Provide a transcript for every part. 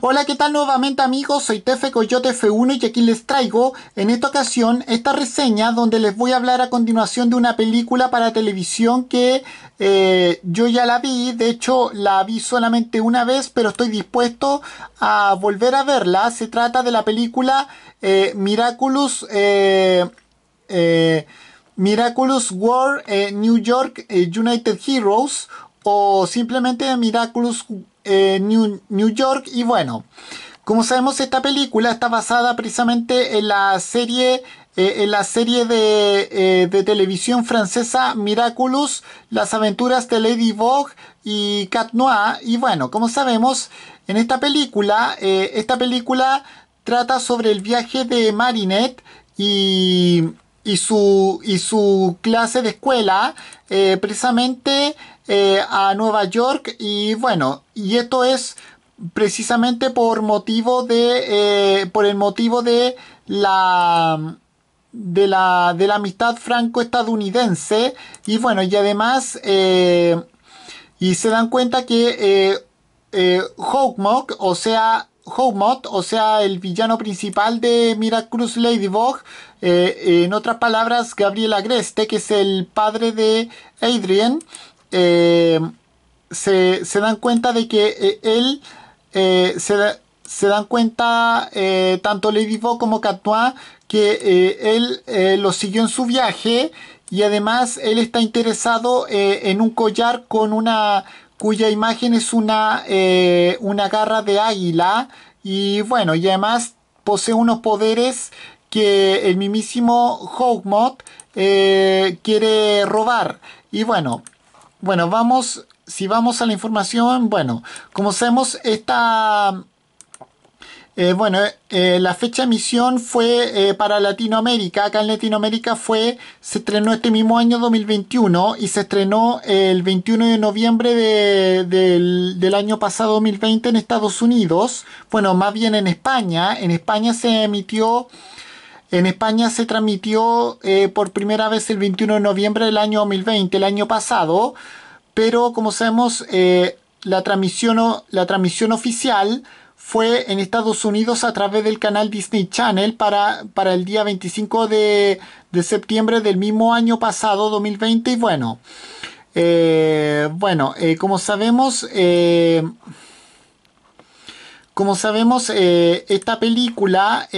Hola, ¿qué tal nuevamente amigos? Soy Tefe Coyote F1 y aquí les traigo en esta ocasión esta reseña donde les voy a hablar a continuación de una película para televisión que eh, yo ya la vi, de hecho la vi solamente una vez pero estoy dispuesto a volver a verla. Se trata de la película eh, Miraculous... Eh, Miraculous World New York United Heroes o simplemente Miraculous eh, New, York y bueno. Como sabemos, esta película está basada precisamente en la serie, eh, en la serie eh, de, televisión francesa Miraculous, Las aventuras de Lady Vogue y Cat Noir. Y bueno, como sabemos, en esta película, esta película trata sobre el viaje de Marinette y, y su, y su clase de escuela eh, precisamente eh, a Nueva York y bueno, y esto es precisamente por motivo de, eh, por el motivo de la, de la, de la amistad franco-estadounidense y bueno, y además, y se dan cuenta que eh, o sea, Howmot, o sea, el villano principal de Miracruz Ladybug, eh, eh, en otras palabras, Gabriel Agreste, que es el padre de Adrian, eh, se, dan cuenta de que él se, dan cuenta tanto Ladybug como Noir que él lo siguió en su viaje y además él está interesado en un collar con una cuya imagen es una, eh, una garra de águila y bueno, y además posee unos poderes que el mismísimo Hawkmod eh, quiere robar. Y bueno, bueno, vamos, si vamos a la información, bueno, como sabemos, esta, eh, bueno, eh, la fecha de emisión fue eh, para Latinoamérica. Acá en Latinoamérica fue, se estrenó este mismo año 2021 y se estrenó el 21 de noviembre del, año pasado 2020 en Estados Unidos. Bueno, más bien en España. En España se emitió, en España se transmitió por primera vez el 21 de noviembre del año 2020, el año pasado. Pero como sabemos, la, transmisión, la transmisión oficial fue en Estados Unidos a través del canal Disney Channel para, para el día 25 de, de, septiembre del mismo año pasado, 2020. Y bueno, eh, bueno, eh, como sabemos, eh, como sabemos, esta película,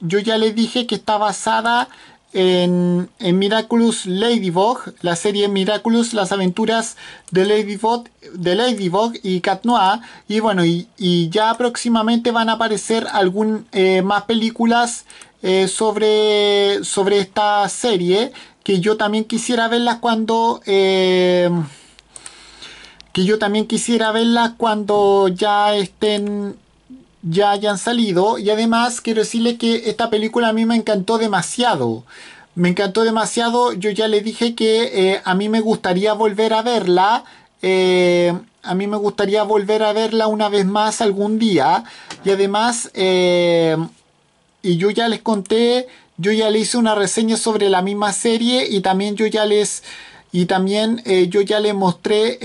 yo ya le dije que está basada en, en Miraculous Ladybug, la serie Miraculous, las aventuras de Ladybug, de Ladybug y Cat Noir. Y bueno, y, ya próximamente van a aparecer algún, eh, más películas eh, sobre, sobre esta serie que yo también quisiera verlas cuando... Eh, que yo también quisiera verlas cuando ya estén ya hayan salido. Y además quiero decirles que esta película a mí me encantó demasiado. Me encantó demasiado. Yo ya le dije que eh, a mí me gustaría volver a verla. Eh, a mí me gustaría volver a verla una vez más algún día. Y además, eh, y yo ya les conté, yo ya le hice una reseña sobre la misma serie y también yo ya les... Y también yo ya les mostré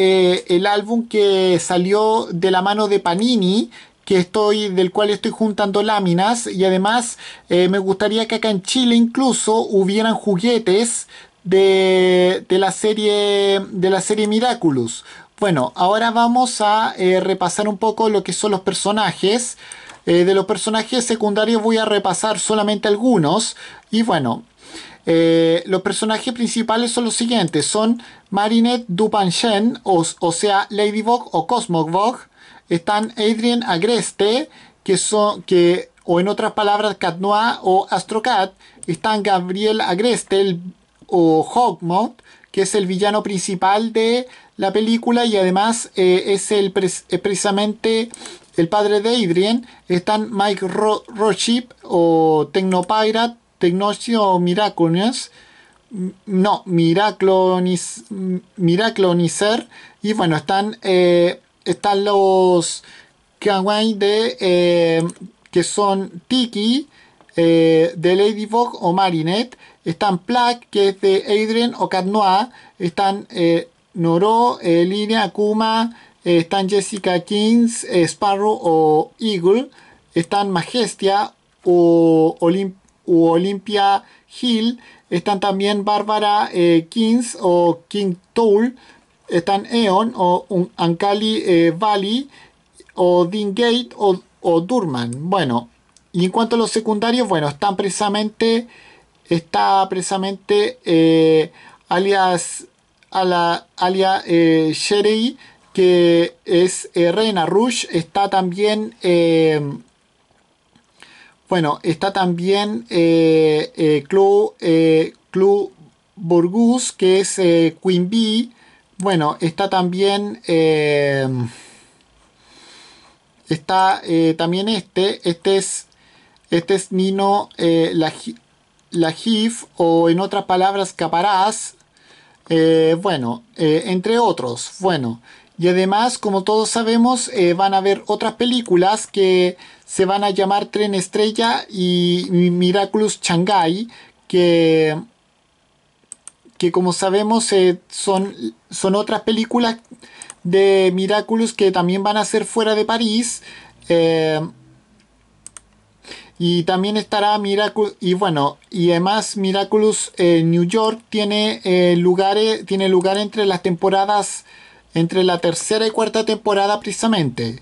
el álbum que salió de la mano de Panini, estoy, del cual estoy juntando láminas y además eh, me gustaría que acá en Chile incluso hubieran juguetes de, de la serie de la serie Miraculous. Bueno, ahora vamos a eh, repasar un poco lo que son los personajes. Eh, de los personajes secundarios voy a repasar solamente algunos. Y bueno, eh, los personajes principales son los siguientes, son Marinette Dupanchen, o, o sea, Ladybug o Bug, están Adrien Agreste, que, son, que o en otras palabras Cat Noir o Astrocat, están Gabriel Agreste o Hogmod, que es el villano principal de la película y además eh, es el precisamente el padre de Adrien. están Mike Rothschild o Technopirate Tecnocio Miraculous, mm, no, Miraclonis, mm, Miracloniser y bueno, están, eh, están los de, eh, que son Tiki, eh, de Ladybug o Marinette, están Plaque, que es de Adrian o Cat Noir, están Noro, línea Kuma. están Jessica Kings, Sparrow o Eagle, están Majestia o Olympia. Olimpia Olympia Hill, están también Bárbara eh, Kings o King Toll. están Eon o un Ancali eh, Valley o Dingate o, o, Durman. Bueno, y en cuanto a los secundarios, bueno, están precisamente, está precisamente eh, alias, a la, alias Sherry, que es Rena Rush, está también... Bueno, está también eh, eh, eh que es eh, Queen Bee. Bueno, está también... Eh, está también este. Este es, este es Nino la, la GIF o en otras palabras caparaz. bueno, entre otros. Bueno, y además, como todos sabemos, eh, van a haber otras películas que se van a llamar Tren Estrella y Miraculous Shanghai, que, que como sabemos eh, son, son otras películas de Miraculous que también van a ser fuera de París. Eh, y también estará Miraculous, y bueno, y además Miraculous New York tiene, lugares, tiene lugar entre las temporadas entre la tercera y cuarta temporada precisamente.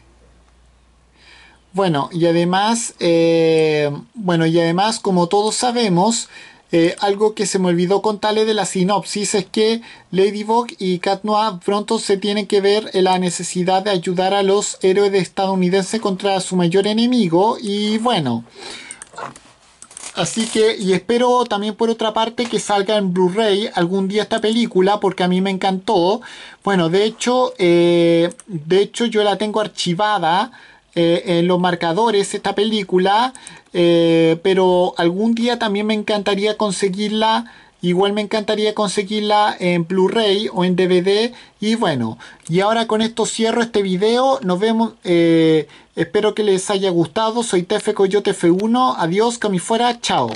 Bueno, y además, eh, bueno, y además, como todos sabemos, eh, algo que se me olvidó contarle de la sinopsis es que Ladybug y Cat Noir pronto se tienen que ver en la necesidad de ayudar a los héroes estadounidenses contra su mayor enemigo y bueno, Así que, y espero también por otra parte que salga en Blu-ray algún día esta película, porque a mí me encantó. Bueno, de hecho, eh, de hecho yo la tengo archivada eh, en los marcadores esta película, eh, pero algún día también me encantaría conseguirla Igual me encantaría conseguirla en Blu-ray o en DVD. Y bueno, y ahora con esto cierro este video. Nos vemos. Eh, espero que les haya gustado. Soy Tefe Coyote F1. Adiós, que Chao.